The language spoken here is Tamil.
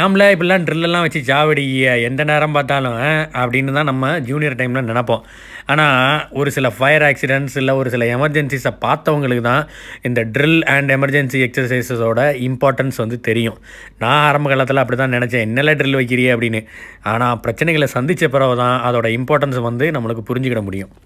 ஏம்ல இப்படிலாம் ட்ரில்லெல்லாம் வச்சு சாவடி எந்த நேரம் பார்த்தாலும் அப்படின்னு தான் நம்ம ஜூனியர் டைமில் நினப்போம் ஆனால் ஒரு சில ஃபயர் ஆக்சிடென்ட்ஸ் இல்லை ஒரு சில எமர்ஜென்சிஸை பார்த்தவங்களுக்கு தான் இந்த ட்ரில் அண்ட் எமர்ஜென்சி எக்ஸசைஸஸோட இம்பார்ட்டன்ஸ் வந்து தெரியும் நான் ஆரம்ப காலத்தில் அப்படி தான் நினச்சேன் என்னெல்லாம் ட்ரில் வைக்கிறியே அப்படின்னு ஆனால் பிரச்சனைகளை சந்தித்த பிறகு தான் அதோட இம்பார்ட்டன்ஸ் வந்து நம்மளுக்கு புரிஞ்சுக்கிட முடியும்